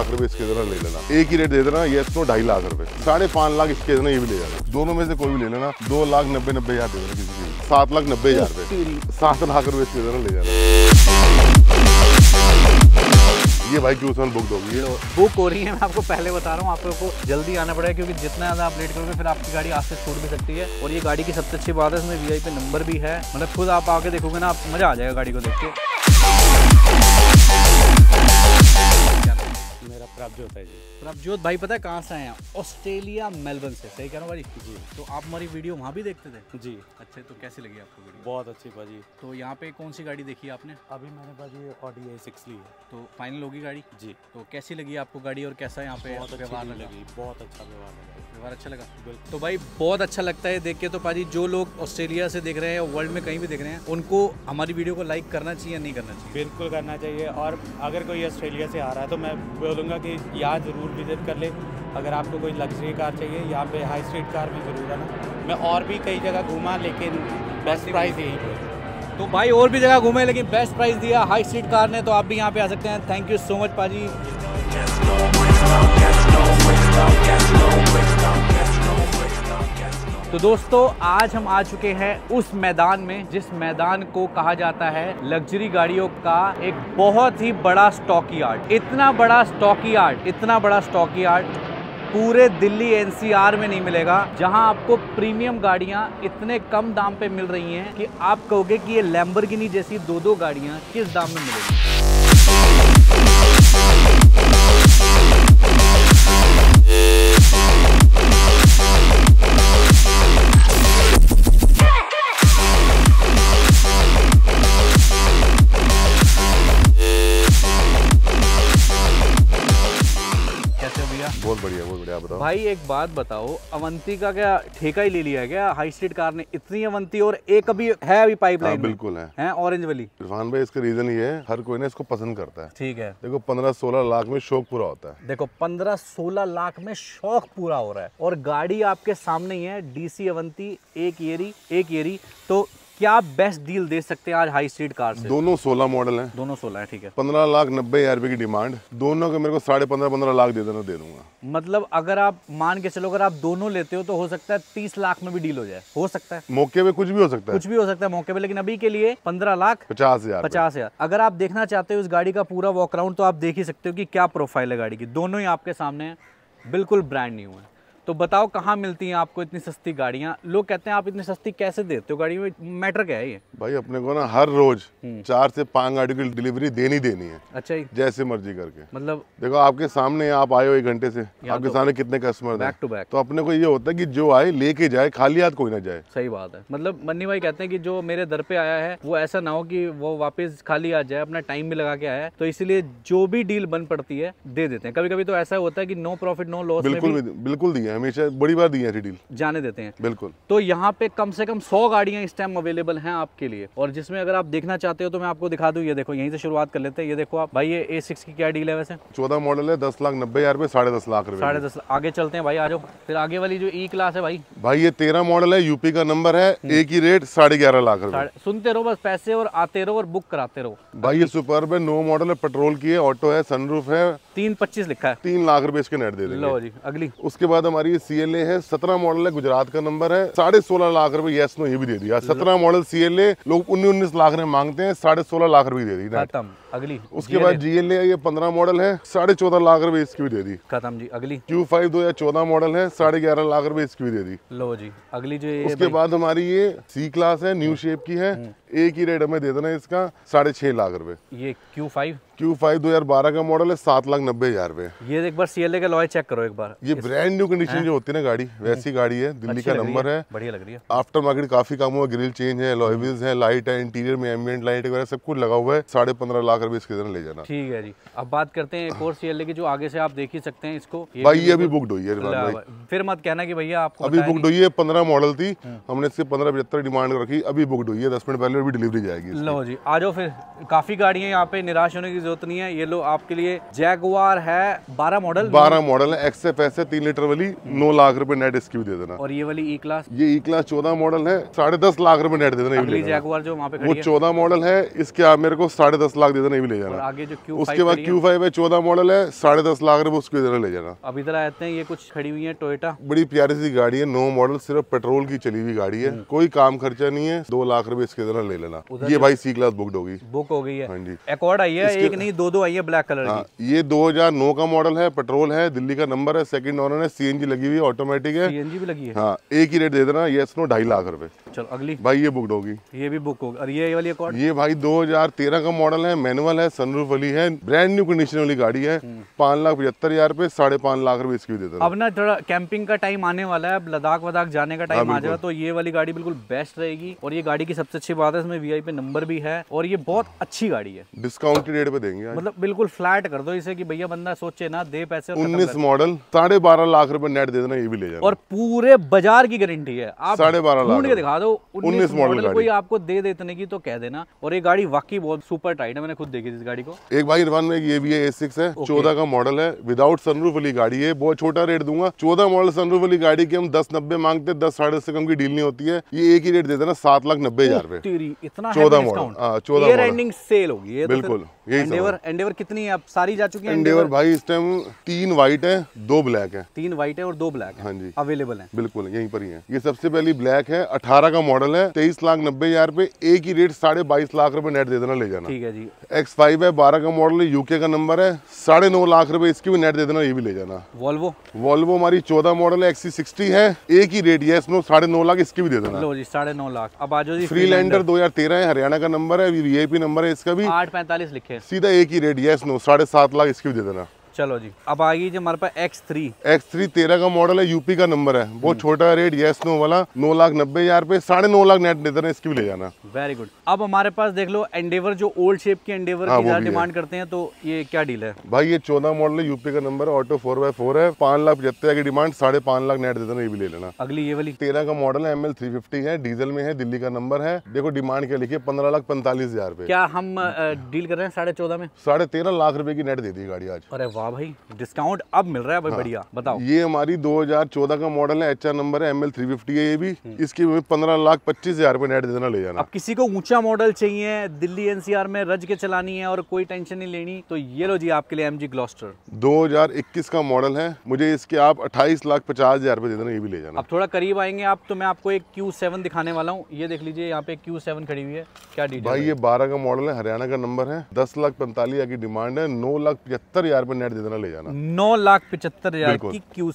लाख रुपए इसके इतना ले लेना एक ही रेट दे देना ये तो ढाई लाख रुपए साढ़े पांच लाख इसके इतना ये भी ले जाना दोनों में से कोई भी ले लेना दो लाख नब्बे नब्बे हजार दे देना किसी की सात लाख नब्बे हजार रुपए सात लाख रुपए इसके इतना ले जाना ये भाई क्यों उसमें बुक होगी बुक हो रही है मैं आपको पहले बता रहा हूँ आप लोगों को जल्दी आना पड़ेगा क्योंकि जितना ज़्यादा आप लेट करोगे फिर आपकी गाड़ी आज से छूट भी सकती है और ये गाड़ी की सबसे अच्छी बात है इसमें वी नंबर भी है मतलब खुद आप आके देखोगे ना आप मज़ा आ जाएगा गाड़ी को देख के प्रभजोत है जी प्रभजोत भाई पता है कहाँ से आए हैं ऑस्ट्रेलिया मेलबर्न से सही कह रहा हूँ भाई जी तो आप हमारी वीडियो वहाँ भी देखते थे जी अच्छे तो कैसी लगी आपको वीडियो बहुत अच्छी भाजी तो यहाँ पे कौन सी गाड़ी देखी आपने अभी मैंने भाजी ऑडी आई सिक्स ली है तो फाइनल होगी गाड़ी जी तो कैसी लगी आपको गाड़ी और कैसा यहाँ पे व्यवहार लगी बहुत अच्छा व्यवहार लगा व्यवहार अच्छा लगा तो भाई बहुत अच्छा लगता है देख के तो भाजी जो लोग ऑस्ट्रेलिया से देख रहे हैं वर्ल्ड में कहीं भी देख रहे हैं उनको हमारी वीडियो को लाइक करना चाहिए या नहीं करना चाहिए बिल्कुल करना चाहिए और अगर कोई ऑस्ट्रेलिया से आ रहा है तो मैं बोलूँगा कि यहाँ ज़रूर विज़िट कर ले अगर आपको कोई लग्जरी कार चाहिए यहाँ पे हाई स्ट्रीट कार में ज़रूर आना मैं और भी कई जगह घूमा लेकिन बेस्ट प्राइस यही पे तो भाई और भी जगह घूमे लेकिन बेस्ट प्राइस दिया हाई स्ट्रीट कार ने तो आप भी यहाँ पे आ सकते हैं थैंक यू सो मच पाजी तो दोस्तों आज हम आ चुके हैं उस मैदान में जिस मैदान को कहा जाता है लग्जरी गाड़ियों का एक बहुत ही बड़ा स्टॉक यार्ड इतना बड़ा स्टॉक यार्ड इतना बड़ा स्टॉक यार्ड पूरे दिल्ली एनसीआर में नहीं मिलेगा जहां आपको प्रीमियम गाड़ियां इतने कम दाम पे मिल रही हैं कि आप कहोगे कि ये लैम्बरगिनी जैसी दो दो गाड़ियां किस दाम में मिलेगी बताओ भाई एक बात बताओ अवंती का क्या ठेका ही ले लिया क्या हाई स्ट्रीट कार ने इतनी अवंती और एक अभी है अभी पाइपलाइन हाँ, बिल्कुल है, है ऑरेंज वाली इरफान भाई इसका रीजन ये है हर कोई ना इसको पसंद करता है ठीक है देखो पंद्रह सोलह लाख में शौक पूरा होता है देखो पंद्रह सोलह लाख में शौक पूरा हो रहा है और गाड़ी आपके सामने ही है डीसी अवंती एक एरी एक एरी तो क्या बेस्ट डील दे सकते हैं आज हाई स्ट्रीट कार से दोनों सोलह मॉडल हैं दोनों सोलह है ठीक है पंद्रह लाख नब्बे हजार रुपए की डिमांड दोनों के मेरे को साढ़े पंद्रह पंद्रह लाख दे देना दे दूंगा मतलब अगर आप मान के चलो अगर आप दोनों लेते हो तो हो सकता है तीस लाख में भी डील हो जाए हो सकता है मौके पे कुछ भी हो सकता है कुछ भी हो सकता है मौके पे लेकिन अभी के लिए पंद्रह लाख पचास हजार पचास हजार अगर आप देखना चाहते हो इस गाड़ी का पूरा वॉकराउंड तो आप देख ही सकते हो कि क्या प्रोफाइल है गाड़ी की दोनों ही आपके सामने बिल्कुल ब्रांड न्यू है तो बताओ कहाँ मिलती हैं आपको इतनी सस्ती गाड़ियाँ लोग कहते हैं आप इतनी सस्ती कैसे देते हो गाड़ी में मैटर क्या है ये भाई अपने को ना हर रोज हम्म। चार से पांच गाड़ी की डिलीवरी देनी देनी है अच्छा ही जैसे मर्जी करके मतलब देखो आपके सामने आप आए हो एक घंटे से आपके तो, सामने कितने कस्टमर बैक टू बैक तो अपने को ये होता है की जो आए लेके जाए खाली हाथ कोई ना जाए सही बात है मतलब मन्नी भाई कहते हैं की जो मेरे दर पे आया है वो ऐसा ना हो की वो वापिस खाली आ जाए अपना टाइम भी लगा के आया है तो इसलिए जो भी डील बन पड़ती है दे देते हैं कभी कभी तो ऐसा होता है की नो प्रॉफिट नो लॉस बिल्कुल बिल्कुल दिए हैं हमेशा बड़ी बार दी है जाने देते हैं बिल्कुल तो यहाँ पे कम से कम सौ गाड़ियाँ इस टाइम अवेलेबल हैं आपके लिए और जिसमें अगर आप देखना चाहते हो तो मैं आपको दिखा दूँ ये देखो यहीं से शुरुआत कर लेते हैं ये देखो आप भाई ये ए सिक्स की क्या डील है वैसे चौदह मॉडल है दस लाख नब्बे हज़ार साढ़े दस लाख साढ़े दस आगे चलते हैं भाई आ जाओ फिर आगे वाली जो ई e क्लास है भाई भाई ये तेरह मॉडल है यूपी का नंबर है ए की रेट साढ़े ग्यारह लाख सुनते रहो बस पैसे और आते रहो और बुक कराते रहो भाई ये सुपर है नो मॉडल है पेट्रोल की है ऑटो है सनरूफ है तीन पच्चीस लिखा है तीन लाख रुपए इसके नेट दे लो जी अगली उसके बाद हमारे हमारी सी एल ए है सत्रह मॉडल है गुजरात का नंबर है साढ़े सोलह लाख रुपए येस नो ये भी दे दिया सत्रह मॉडल सी एल ए लोग उन्नीस उन्नीस लाख रुपए मांगते हैं साढ़े सोलह लाख रुपए दे दी खत्म अगली उसके बाद जी एल ए ये पंद्रह मॉडल है साढ़े चौदह लाख रुपए इसकी भी दे दी खत्म जी अगली क्यू फाइव दो या चौदह मॉडल है साढ़े ग्यारह लाख रुपए इसकी भी दे दी लो जी अगली जो उसके बाद हमारी ये सी क्लास है न्यू हम्म। शेप की है हम्म। एक ही रेट हमें दे देना इसका साढ़े छह लाख रुपए ये क्यू फाइव क्यू फाइव दो हजार बारह का मॉडल है सात लाख नब्बे हजार रुपए ये एक बार सीएलए का लॉय चेक करो एक बार ये ब्रांड न्यू कंडीशन जो होती है ना गाड़ी हम्म। वैसी गाड़ी है दिल्ली का नंबर है बढ़िया लग रही है आफ्टर मार्केट काफी काम हुआ ग्रिल चेंज है लॉयविल्स है लाइट है इंटीरियर में एम्बियंट लाइट वगैरह सब कुछ लगा हुआ है साढ़े पंद्रह लाख रुपए इसके ले जाना ठीक है जी अब बात करते हैं एक और सीएलए की जो आगे से आप देख ही सकते हैं इसको भाई ये अभी बुकड हुई है फिर मत कहना की भैया आपको अभी बुकड हुई है पंद्रह मॉडल थी हम्म। हमने इससे पंद्रह पचहत्तर डिमांड रखी अभी बुकड हुई है दस मिनट पहले अभी डिलीवरी जाएगी लो जी आ जाओ फिर काफी गाड़ियां यहाँ पे निराश होने की जरूरत नहीं है ये लो आपके लिए जैगवार है बारह मॉडल बारह मॉडल है एक्स एफ एस है तीन लीटर वाली नौ लाख रुपए नेट इसकी भी दे देना और ये वाली ई क्लास ये ई क्लास चौदह मॉडल है साढ़े दस लाख रुपए नेट दे देना जैगवार जो वहाँ पे वो चौदह मॉडल है इसके आप मेरे को साढ़े दस लाख दे देना भी ले जाना आगे जो क्यू उसके बाद क्यू फाइव है चौदह मॉडल है साढ़े दस लाख रुपए उसके देना ले जाना अब इधर आते हैं ये कुछ खड़ी हुई है टोयटा बड़ी प्यारी सी गाड़ी है नो मॉडल सिर्फ पेट्रोल की चली हुई गाड़ी है हम्म। कोई काम खर्चा नहीं है दो लाख रुपए इसके देना ले लेना ये भाई सी क्लास बुकड होगी बुक हो गई है हाँ जी आई है एक नहीं दो दो आई है ब्लैक कलर हाँ, की ये 2009 का मॉडल है पेट्रोल है दिल्ली का नंबर है सेकंड ऑनर है सीएनजी लगी हुई है ऑटोमेटिक है सीएनजी भी लगी है हाँ एक ही रेट दे देना ये सुनो ढाई लाख रुपए चलो अगली भाई ये बुकड होगी ये भी बुक होगी और ये वाली अकॉर्ड ये भाई 2013 का मॉडल है मैनुअल है सनरूफ वाली है ब्रांड न्यू कंडीशन वाली गाड़ी है हम्म। पाँच लाख पचहत्तर हजार रुपए साढ़े पाँच लाख रुपए इसकी देता अब ना थोड़ा कैंपिंग का टाइम आने वाला है अब लद्दाख वदाख जाने का टाइम हाँ, आ जाएगा तो ये वाली गाड़ी बिल्कुल बेस्ट रहेगी और ये गाड़ी की सबसे अच्छी बात है इसमें वी नंबर भी है और ये बहुत अच्छी गाड़ी है डिस्काउंट रेट पे देंगे मतलब बिल्कुल फ्लैट कर दो इसे की भैया बंदा सोचे ना दे पैसे उन्नीस मॉडल साढ़े बारह लाख रूपए नेट दे देना ये भी ले जाए और पूरे बाजार की गारंटी है आप साढ़े बारह लाख दिखा दो उन्नीस मॉडल कोई आपको दे देने की तो कह देना और ये गाड़ी वाकई बहुत सुपर टाइट है मैंने खुद देखी इस गाड़ी को एक भाई इरफान में ये भी है ए सिक्स है चौदह का मॉडल है विदाउट सनरूफ वाली गाड़ी है बहुत छोटा रेट दूंगा चौदह मॉडल सनरूफ वाली गाड़ी की हम दस नब्बे मांगते दस साढ़े से कम की डील नहीं होती है ये एक ही रेट देते ना सात लाख नब्बे हजार रुपए चौदह मॉडल हाँ, चौदह सेल होगी तो बिल्कुल एंडेवर एंडेवर कितनी है आप सारी जा चुकी है एंडेवर भाई इस टाइम तीन व्हाइट है दो ब्लैक है तीन व्हाइट है और दो ब्लैक है हाँ जी अवेलेबल है बिल्कुल यहीं पर ही है ये सबसे पहली ब्लैक है अठारह का मॉडल है तेईस लाख नब्बे हजार रूपए एक ही रेट साढ़े बाईस लाख रूपए नेट दे देना ले जाना ठीक है जी एक्स फाइव है बारह का मॉडल है यूके का नंबर है साढ़े नौ लाख रूपए इसकी भी नेट दे देना ये भी ले जाना वॉल्वो वॉल्वो हमारी चौदह मॉडल है एक्स सिक्सटी है एक ही रेट है इसमें साढ़े नौ लाख इसकी भी दे देना लो जी साढ़े नौ लाख अब आज फ्री लैंडर दो हजार तेरह है हरियाणा का नंबर है वी आई पी नंबर है इसका भी आठ पैंतालीस लिखे सीधा एक ही रेट यस नो साढ़े सात लाख इसकी भी दे देना चलो जी अब आ गई हमारे पास एक्स थ्री एक्स थ्री तेरह का मॉडल है यूपी का नंबर है बहुत हम्म। छोटा रेट ये नो वाला नौ लाख नब्बे हजार पे साढ़े नौ लाख नेट देते हैं इसकी भी ले जाना वेरी गुड अब हमारे पास देख लो एंडेवर जो ओल्ड शेप के एंडेवर डिमांड करते हैं तो ये क्या डील है भाई ये चौदह मॉडल है यूपी का नंबर है ऑटो फोर बाय फोर है पांच लाख पचहत्तर की डिमांड साढ़े पांच लाख नेट देते हैं ये भी ले लेना अगली ये वाली तेरह का मॉडल है एम एल थ्री फिफ्टी है डीजल में है दिल्ली का नंबर है देखो डिमांड क्या लिखी है पंद्रह लाख पैंतालीस हजार पे क्या हम डील कर रहे हैं साढ़े चौदह में साढ़े तेरह लाख रुपए की नेट दे दी गाड़ी आज अरे वाह वाह भाई डिस्काउंट अब मिल रहा है भाई हाँ। बढ़िया बताओ ये हमारी 2014 का मॉडल है एच नंबर है एम एल है ये भी हम्म। इसकी पंद्रह लाख पच्चीस हजार रुपए नेट देना ले जाना अब किसी को ऊंचा मॉडल चाहिए दिल्ली एनसीआर में रज के चलानी है और कोई टेंशन नहीं लेनी तो ये लो जी आपके लिए एम जी ग्लॉस्टर दो का मॉडल है मुझे इसके आप अट्ठाईस लाख पचास हजार रुपए देना ये भी ले जाना अब थोड़ा करीब आएंगे आप तो मैं आपको एक क्यू दिखाने वाला हूँ ये देख लीजिए यहाँ पे क्यू खड़ी हुई है क्या डी भाई ये बारह का मॉडल है हरियाणा का नंबर है दस लाख पैंतालीस की डिमांड है नौ लाख पचहत्तर हजार रुपए नेट जितना ले जाना नौ लाख पिछहत्तर हजार की क्यू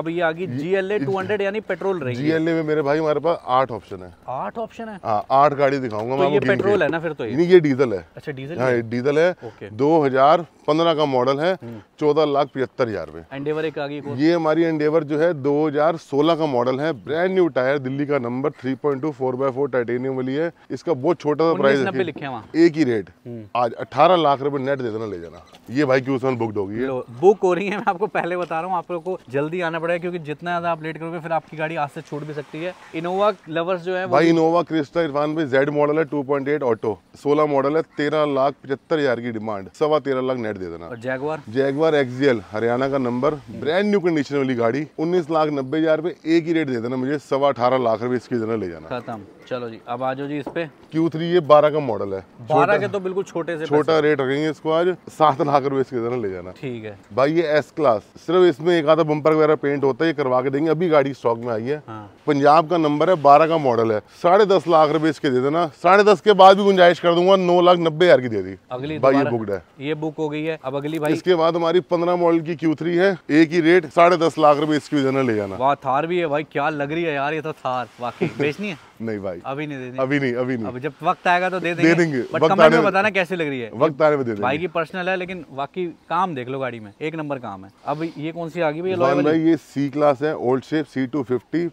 अब ये आगे G L A two hundred यानी पेट्रोल रहेगी जी एल ए में मेरे भाई हमारे पास आठ ऑप्शन है आठ ऑप्शन है हाँ, आठ गाड़ी दिखाऊंगा तो ये पेट्रोल है ना फिर तो ये डीजल है अच्छा डीजल हाँ, डीजल है दो हजार पंद्रह का मॉडल है हम्म। चौदह लाख पिछहत्तर हजार में एंडेवर एक आगे ये हमारी एंडेवर जो है दो हजार सोलह का मॉडल है ब्रांड न्यू टायर दिल्ली का number three point two four by four titanium वाली है इसका बहुत छोटा सा प्राइस लिखे एक ही रेट हम्म। आज अठारह लाख रुपए नेट दे देना ले जाना ये भाई क्यू सेवन बुकड होगी लो बुक हो रही है मैं आपको पहले बता रहा हूँ आप लोग को जल्दी आना पड़ेगा क्योंकि जितना ज्यादा आप लेट करोगे फिर आपकी गाड़ी आज से छूट भी सकती है इनोवा लवर्स जो है भाई इनोवा क्रिस्टा इरफान भाई जेड मॉडल है टू पॉइंट एट ऑटो सोलह मॉडल है तेरह लाख पचहत्तर हजार की डिमांड सवा तेरह लाख नेट दे देना जैगवार जैगवार एक्सएल हरियाणा का नंबर ब्रांड न्यू कंडीशन वाली गाड़ी उन्नीस लाख नब्बे हजार रुपए एक ही रेट दे देना मुझे सवा अठारह लाख रूपए इसकी देना ले जाना खत्म चलो जी अब आ जाओ जी इस पे क्यू थ्री ये बारह का मॉडल है बारह के तो बिल्कुल छोटे से छोटा रेट रखेंगे इसको आज सात लाख रुपए इसके तरह ले जाना ठीक है भाई ये एस क्लास सिर्फ इसमें एक आधा बम्पर वगैरह पेंट होता है ये करवा के देंगे अभी गाड़ी स्टॉक में आई है हाँ। पंजाब का नंबर है बारह का मॉडल है साढ़े दस लाख रुपए इसके दे देना साढ़े दस के बाद भी गुंजाइश कर दूंगा नौ लाख नब्बे हजार की दे दी अगली भाई ये बुक है ये बुक हो गई है अब अगली भाई इसके बाद हमारी पंद्रह मॉडल की क्यू थ्री है एक ही रेट साढ़े दस लाख रुपए इसकी देना ले जाना वाह थार भी है भाई क्या लग रही है यार ये तो थार वाकई बेचनी है नहीं भाई अभी नहीं देंगे अभी नहीं अभी नहीं अब जब वक्त आएगा तो दे देंगे दे देंगे बट आने में बताना कैसे लग रही है वक्त आने में दे देंगे भाई की पर्सनल है लेकिन बाकी काम देख लो गाड़ी में एक नंबर काम है अब ये कौन सी आ गई भाई भाई ये सी क्लास है old shape C two fifty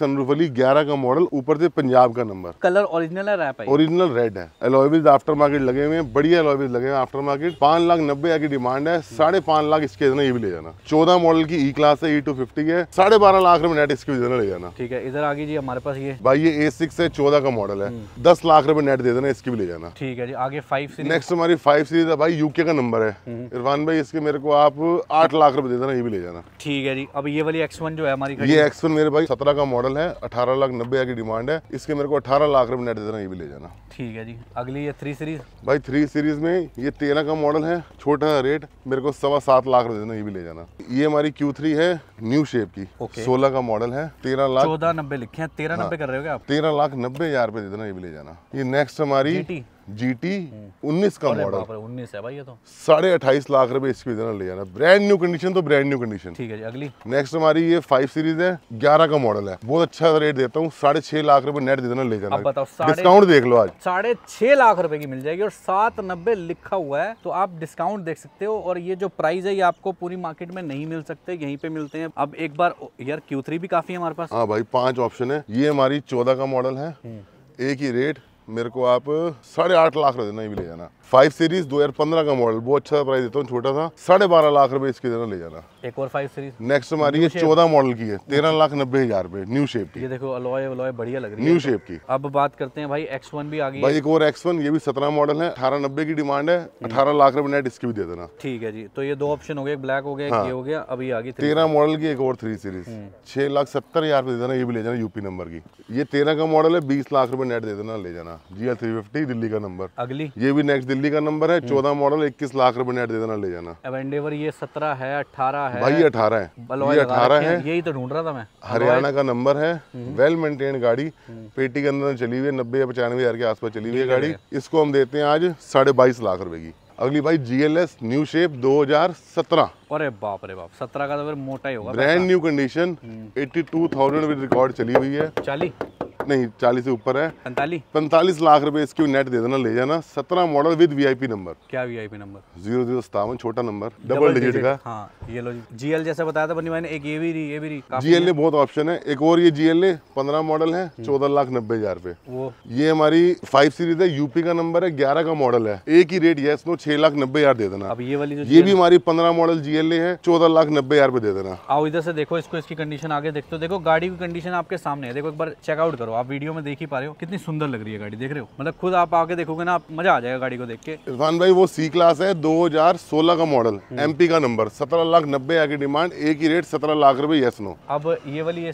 sunroof वाली ग्यारह का मॉडल ऊपर से पंजाब का नंबर कलर ओरिजिनल है रैप है ओरिजिनल रेड है एलोविज आफ्टर मार्केट लगे हुए हैं बढ़िया एलोविज लगे हुए आफ्टर मार्केट पांच लाख नब्बे की डिमांड है हम्म। साढ़े पांच लाख इसके ये भी ले जाना चौदह मॉडल की ई e क्लास है ई टू फिफ्टी है साढ़े बारह लाख रुपए नेट इसकी ले जाना ठीक है इधर आ गई जी हमारे पास ये भाई ये ए सिक्स है चौदह का मॉडल है दस लाख रुपए नेट दे देना इसकी भी ले जाना ठीक है जी आगे फाइव सीरीज नेक्स्ट हमारी फाइव सीरीज है भाई यूके का नंबर है हम्म। इरफान भाई इसके मेरे को आप आठ लाख रुपए दे देना ये भी ले जाना ठीक है जी अब ये वाली एक्स जो है हमारी ये एक्स मेरे भाई सत्रह का मॉडल है अठारह लाख नब्बे की डिमांड है इसके मेरे को अठारह लाख रुपए नेट दे देना ये भी ले जाना ठीक है जी अगली ये थ्री सीरीज भाई थ्री सीरीज में ये तेरह का मॉडल है छोटा रेट मेरे को सवा सात लाख रुपए देना ये भी ले जाना ये हमारी क्यू है न्यू शेप की सोलह का मॉडल है तेरह लाख चौदह नब्बे लिखे हैं तेरह नब्बे हाँ। कर रहे हो आप तेरह लाख नब्बे हजार रुपए दे देना ये भी ले जाना ये नेक्स्ट हमारी जीटी 19 हम्म। उन्नीस का मॉडल उन्नीस है भाई ये तो साढ़े अट्ठाईस लाख रुपए इसकी ले जाना ब्रांड न्यू कंडीशन तो ब्रांड न्यू कंडीशन ठीक है जी अगली नेक्स्ट हमारी ये फाइव सीरीज है ग्यारह का मॉडल है बहुत अच्छा रेट देता हूँ साढ़े छह लाख रुपए नेट देना ले जाना डिस्काउंट देख लो आज साढ़े छह लाख रुपए की मिल जाएगी और सात नब्बे लिखा हुआ है तो आप डिस्काउंट देख सकते हो और ये जो प्राइस है ये आपको पूरी मार्केट में नहीं मिल सकते यही पे मिलते हैं अब एक बार यार क्यू भी काफी है हमारे पास हाँ भाई पांच ऑप्शन है ये हमारी चौदह का मॉडल है हम्म। एक ही रेट मेरे को आप साढ़े आठ लाख रुपए देना ही भी ले जाना फाइव सीरीज 2015 का मॉडल बहुत अच्छा प्राइस देता हूँ छोटा सा साढ़े बारह लाख रुपए इसके देना ले जाना एक और फाइव सीरीज नेक्स्ट हमारी ये चौदह मॉडल की है तेरह लाख नब्बे हजार रुपए न्यू शेप की ये देखो अलॉय अलॉय बढ़िया लग रही है न्यू शेप की अब बात करते हैं भाई एक्स भी आ गई भाई एक और एक्स ये भी सत्रह मॉडल है अठारह नब्बे की डिमांड है हम्म। अठारह लाख रुपए नेट इसकी भी दे देना ठीक है जी तो ये दो ऑप्शन हो गए ब्लैक हो गया हाँ। ये हो गया अभी आ गई तेरह मॉडल की एक और थ्री हम्म। सीरीज छह लाख सत्तर हजार रुपए देना ये भी ले जाना यूपी नंबर की ये तेरह का मॉडल है बीस लाख रुपए नेट दे देना ले जाना G L three fifty Delhi का नंबर अगली ये भी नेक्स्ट दिल्ली का नंबर है हम्म। चौदह मॉडल इक्कीस लाख रुपए नेट दे देना ले जाना एवेंडेवर ये सत्रह है अठारह है भाई अठारह है ये अठारह है यही तो ढूंढ रहा था मैं हरियाणा का नंबर है वेल हम्म। मेंटेन गाड़ी हम्म। पेटी के अंदर चली हुई है नब्बे या पचानवे हजार के आसपास चली हुई है गाड़ी इसको हम देते हैं आज साढ़े बाईस लाख रुपए की अगली भाई जीएलएस न्यू शेप 2017 अरे बाप रे बाप 17 का तो फिर मोटा ही होगा brand new condition 82,000 thousand record चली हुई है चाली नहीं चालीस से ऊपर है पैंतालीस पैंतालीस लाख रुपए इसकी नेट दे देना ले जाना सत्रह मॉडल विद वीआईपी नंबर क्या वीआईपी नंबर जीरो जीरो सतावन छोटा नंबर डबल डिजिट का हाँ ये लो जीएल जैसा बताया था बनी एक ये भी रही ये भी रही जीएल बहुत ऑप्शन है एक और ये जीएल पंद्रह मॉडल है हम्म। चौदह लाख नब्बे हजार रूपए ये हमारी फाइव सीरीज है यूपी का नंबर है ग्यारह का मॉडल है एक ही रेट है इसमें छह लाख नब्बे हजार दे देना अब ये वाली ये भी हमारी पंद्रह मॉडल जीएलए है चौदह लाख नब्बे हजार दे देना आओ इधर से देखो इसको इसकी कंडीशन आगे देखते हो देखो गाड़ी की कंडीशन आपके सामने है देखो एक बार चेकआउट करो आप वीडियो में देख ही पा रहे हो कितनी सुंदर लग रही है गाड़ी देख रहे हो मतलब खुद आप आके देखोगे ना आप मजा आ जाएगा गाड़ी को देख के इरफान भाई वो सी क्लास है 2016 का मॉडल हम्म। एमपी का नंबर सत्रह लाख नब्बे आगे डिमांड एक ही रेट सत्रह लाख रूपए ये सुनो अब ये वाली ए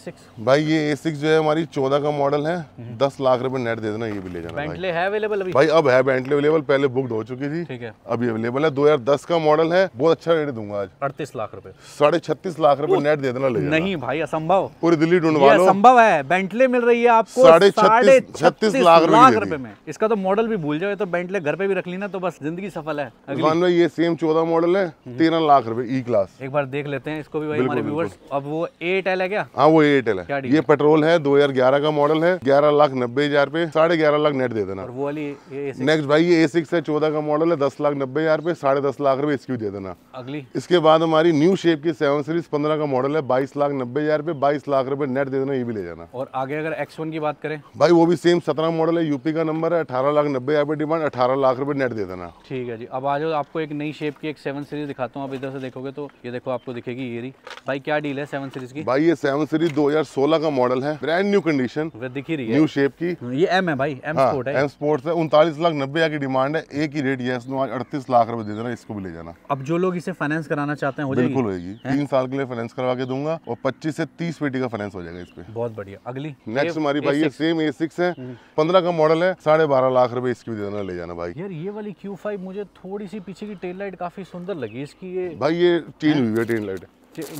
भाई ये ए जो है हमारी चौदह का मॉडल है हम्म। दस लाख रूपए नेट दे देना ये भी ले जाना है भाई अब है बैंटले अवेलेबल पहले बुकड हो चुकी थी अभी अवेलेबल है दो का मॉडल है बहुत अच्छा रेट दूंगा आज अड़तीस लाख रूपए साढ़े छत्तीस लाख रूपए नेट दे देना नहीं भाई असंभव पूरी दिल्ली ढूंढवा संभव है बेंटले मिल रही है आप आपको साढ़े छत्तीस लाख लाख रुपए में इसका तो मॉडल भी भूल जाओ तो बेंटले घर पे भी रख ली ना तो बस जिंदगी सफल है अगली भाई ये सेम चौदह मॉडल है हम्म। तेरह लाख रुपए ई क्लास एक बार देख लेते हैं इसको भी भाई हमारे व्यूवर्स अब वो एट एल है क्या हाँ वो एट एल है ये पेट्रोल है दो का मॉडल है ग्यारह लाख नब्बे हजार रुपए साढ़े ग्यारह लाख नेट दे देना वो वाली नेक्स्ट भाई ये ए सिक्स है चौदह का मॉडल है दस लाख नब्बे हजार रुपए साढ़े दस लाख रुपए इसकी दे देना अगली इसके बाद हमारी न्यू शेप की सेवन सीरीज पंद्रह का मॉडल है बाईस लाख नब्बे हजार रुपए बाईस लाख रुपए नेट दे देना ये भी ले जाना और आगे अगर एक्स वन की की बात करें भाई वो भी सेम सत्रह मॉडल है यूपी का नंबर है अठारह लाख नब्बे आई डिमांड अठारह लाख रुपए नेट दे देना ठीक है जी अब आज आपको एक नई शेप की एक सेवन सीरीज दिखाता हूँ आप इधर से देखोगे तो ये देखो आपको दिखेगी ये भाई क्या डील है सेवन सीरीज की भाई ये सेवन सीरीज दो हजार सोलह का मॉडल है ब्रांड न्यू कंडीशन दिखी रही है न्यू शेप की हाँ, ये एम है भाई एम स्पोर्ट हाँ, है एम स्पोर्ट है उनतालीस लाख नब्बे की डिमांड है एक ही रेट यस आज अड़तीस लाख रुपए दे देना इसको भी ले जाना अब जो लोग इसे फाइनेंस कराना चाहते हैं बिल्कुल होगी तीन साल के लिए फाइनेंस करवा के दूंगा और पच्चीस से तीस पेटी का फाइनेंस हो जाएगा इस पे बहुत बढ़िया अगली नेक्स्ट हमारी का ये सेम ए सिक्स है हम्म. पंद्रह का मॉडल है साढ़े बारह लाख रुपए इसकी भी देना ले जाना भाई यार ये वाली क्यू फाइव मुझे थोड़ी सी पीछे की टेल लाइट काफी सुंदर लगी इसकी ये भाई ये टीन हुई है टेन लाइट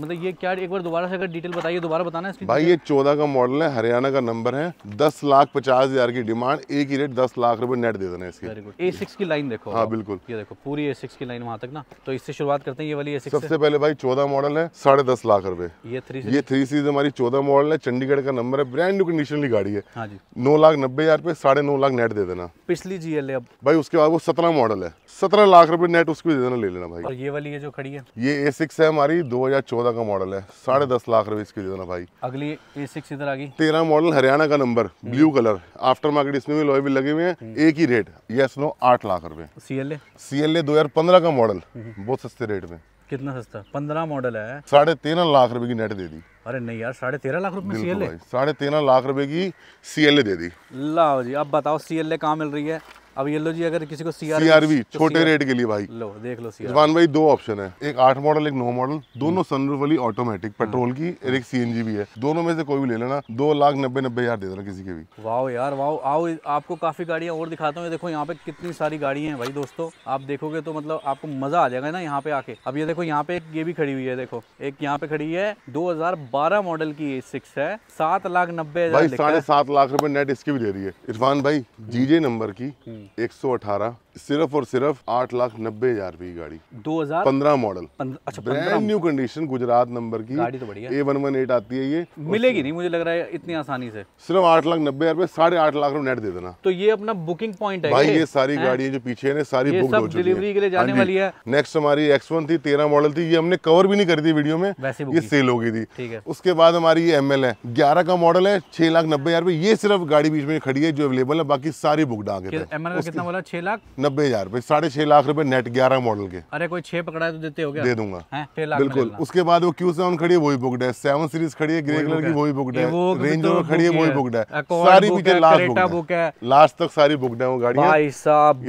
मतलब ये क्या एक बार दोबारा से अगर डिटेल बताइए दोबारा बताना है भाई ये चौदह का मॉडल है हरियाणा का नंबर है दस लाख पचास हजार की डिमांड एक ही रेट दस लाख रुपए नेट दे देना इसकी ए सिक्स की लाइन देखो हाँ बिल्कुल ये देखो पूरी ए सिक्स की लाइन वहाँ तक ना तो इससे शुरुआत करते हैं ये वाली ए सिक्स सबसे पहले भाई चौदह मॉडल है साढ़े दस लाख रुपए ये थ्री ये थ्री सीरीज हमारी चौदह मॉडल है चंडीगढ़ का नंबर है ब्रांड न्यू कंडीशन की गाड़ी है हाँ नौ लाख नब्बे हजार रुपए साढ़े नौ लाख नेट दे देना पिछली जी अब भाई उसके बाद वो सत्रह मॉडल है सत्रह लाख रुपए नेट उसको दे देना ले लेना भाई ये वाली ये जो खड़ी है ये ए सिक्स है हमारी दो हजार चौदह का मॉडल है साढ़े दस लाख रुपए इसके देना भाई अगली ए सिक्स इधर आ गई तेरह मॉडल हरियाणा का number blue colour after market इसमें भी लोहे भी लगे हुए हैं हम्म। एक ही रेट यस नो आठ लाख रुपए सीएलए सीएलए दो हजार पंद्रह का मॉडल हम्म। बहुत सस्ते रेट में कितना सस्ता पंद्रह मॉडल है साढ़े तेरह लाख रुपए की नेट दे दी अरे नहीं यार साढ़े तेरह लाख रुपए साढ़े तेरह लाख रुपए की सीएलए दे दी लाओ जी अब बताओ सी एल ए कहाँ मिल रही है अब ये लो जी अगर किसी को सीआरवी सीआरवी तो छोटे रेट के लिए भाई लो देख लो सीआरवी भाई दो ऑप्शन है एक आठ मॉडल एक नौ मॉडल दोनों सनरूफ वाली ऑटोमेटिक पेट्रोल की और एक सीएनजी भी है दोनों में से कोई भी ले लेना दो लाख नब्बे नब्बे हजार दे देना किसी के भी वाह यार वाह आओ आपको काफी गाड़ियाँ और दिखाता हूँ देखो यहाँ पे कितनी सारी गाड़ियाँ हैं भाई दोस्तों आप देखोगे तो मतलब आपको मजा आ जाएगा ना यहाँ पे आके अब ये देखो यहाँ पे ये भी खड़ी हुई है देखो एक यहाँ पे खड़ी है बारह मॉडल की सिक्स है सात लाख नब्बे साढ़े सात लाख रूपये नेट इसकी भी दे रही है इरफान भाई जीजे हम्म। नंबर की हम्म। एक सौ अठारह सिर्फ और सिर्फ आठ लाख नब्बे हजार रुपए की गाड़ी दो हजार पंद्रह मॉडल अच्छा brand new condition Gujarat number की गाड़ी तो बढ़िया ए वन वन एट आती है ये मिलेगी नहीं मुझे लग रहा है इतनी आसानी से सिर्फ आठ लाख नब्बे हजार साढ़े आठ लाख नेट दे देना तो ये अपना बुकिंग पॉइंट है भाई ये सारी गाड़ियाँ जो पीछे है सारी बुक हो डिलीवरी के लिए जाने हाँ वाली है नेक्स्ट हमारी एक्स वन थी तेरह मॉडल थी ये हमने कवर भी नहीं करी थी वीडियो में ये सेल हो गई थी उसके बाद हमारी ये एम एल है ग्यारह का मॉडल है छह लाख नब्बे हजार ये सिर्फ गाड़ी बीच में खड़ी है जो अवेलेबल है बाकी सारी बुक डाक एम एल कितना बोला छह लाख नब्बे हजार रुपये साढ़े छह लाख रुपए नेट ग्यारह मॉडल के अरे कोई छह पकड़ा है तो देते हो गया दे दूंगा बिल्कुल उसके बाद वो क्यू सेवन खड़ी है वो बुकड है सेवन सीरीज खड़ी है ग्रे कलर की वही बुकड है रेंज रोवर खड़ी है वही बुकड है सारी पीछे लास्ट बुक है लास्ट तक सारी बुकड है वो गाड़ी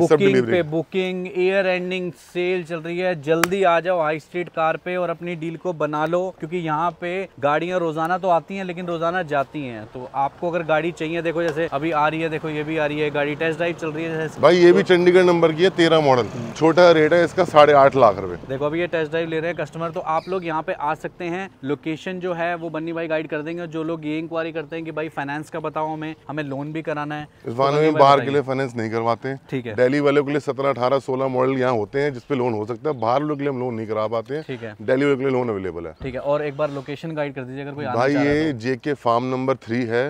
बुकिंग पे बुकिंग ईयर एंडिंग सेल चल रही है जल्दी आ जाओ हाई स्ट्रीट कार पे और अपनी डील को बना लो क्योंकि यहाँ पे गाड़ियाँ रोजाना तो आती हैं लेकिन रोजाना जाती हैं तो आपको अगर गाड़ी चाहिए देखो जैसे अभी आ रही है देखो ये भी आ रही है गाड़ी टेस्ट ड्राइव चल रही है भाई ये भी तो चंडीगढ़ पिछले नंबर की है तेरह मॉडल छोटा रेट है इसका साढ़े आठ लाख रुपए देखो अभी ये टेस्ट ड्राइव ले रहे हैं कस्टमर तो आप लोग यहाँ पे आ सकते हैं लोकेशन जो है वो बन्नी भाई गाइड कर देंगे जो लोग ये इंक्वायरी करते हैं कि भाई फाइनेंस का बताओ हमें हमें लोन भी कराना है तो इस बार में बाहर के लिए फाइनेंस नहीं करवाते ठीक है डेली वाले के लिए सत्रह अठारह सोलह मॉडल यहाँ होते हैं जिसपे लोन हो सकता है बाहर लोग के लिए हम लोन नहीं करा पाते हैं ठीक है डेली वाले के लिए लोन अवेलेबल है ठीक है और एक बार लोकेशन गाइड कर दीजिए अगर कोई भाई ये जेके फार्म नंबर थ्री है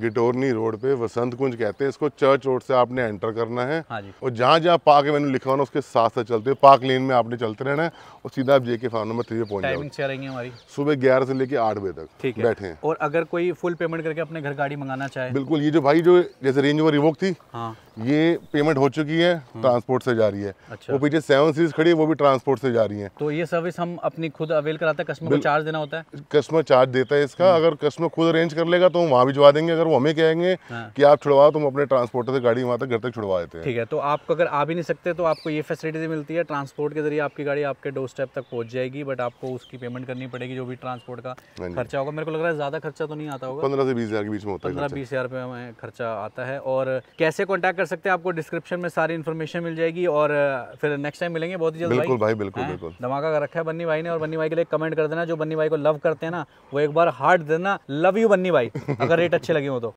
गिटोरनी हाँ रोड पे वसंत कुंज कहते हैं इसको चर्च रोड से आपने एंटर करना है हाँ और जहाँ जहाँ जहाँ पार्क एवेन्यू लिखा होना उसके साथ साथ चलते हुए पार्क लेन में आपने चलते रहना है और सीधा आप जेके फार्म नंबर थ्री पे पहुंच टाइमिंग हमारी सुबह ग्यारह से लेकर आठ बजे तक ठीक है बैठे हैं और अगर कोई फुल पेमेंट करके अपने घर गाड़ी मंगाना चाहे बिल्कुल ये जो भाई जो जैसे रेंज ओवर रिवोक थी हाँ ये पेमेंट हो चुकी है ट्रांसपोर्ट हम्म। से जा रही है अच्छा। वो पीछे सेवन सीरीज खड़ी है वो भी ट्रांसपोर्ट से जा रही है तो ये सर्विस हम अपनी खुद अवेल कराते हैं कस्टमर को चार्ज देना होता है कस्टमर चार्ज देता है इसका हम्म। अगर कस्टमर खुद अरेंज कर लेगा तो हम वहाँ भिजवा देंगे अगर वो हमें कहेंगे हाँ। कि आप छुड़वाओ तो हम अपने ट्रांसपोर्टर से गाड़ी वहाँ तक घर तक छुड़वा देते हैं ठीक है तो आप अगर आ भी नहीं सकते तो आपको ये फैसिलिटी मिलती है ट्रांसपोर्ट के जरिए आपकी गाड़ी आपके डोर स्टेप तक पहुँच जाएगी बट आपको उसकी पेमेंट करनी पड़ेगी जो भी ट्रांसपोर्ट का हाँ खर्चा होगा मेरे को लग रहा है ज़्यादा खर्चा तो नहीं आता होगा पंद्रह से बीस हज़ार के बीच में होता है पंद्रह बीस हज़ार में खर्चा आता है और कैसे कॉन्टैक्ट कर सकते हैं आपको डिस्क्रिप्शन में सारी इन्फॉर्मेशन मिल जाएगी और फिर नेक्स्ट टाइम मिलेंगे बहुत ही जल्दी बिल्कुल भाई बिल्कुल हाँ? बिल्कुल धमाका कर रखा है बन्नी भाई ने और बन्नी भाई के लिए कमेंट कर देना जो बन्नी भाई को लव करते हैं ना वो एक बार हार्ट देना लव यू बन्नी भाई अगर रेट अच्छे लगे हो तो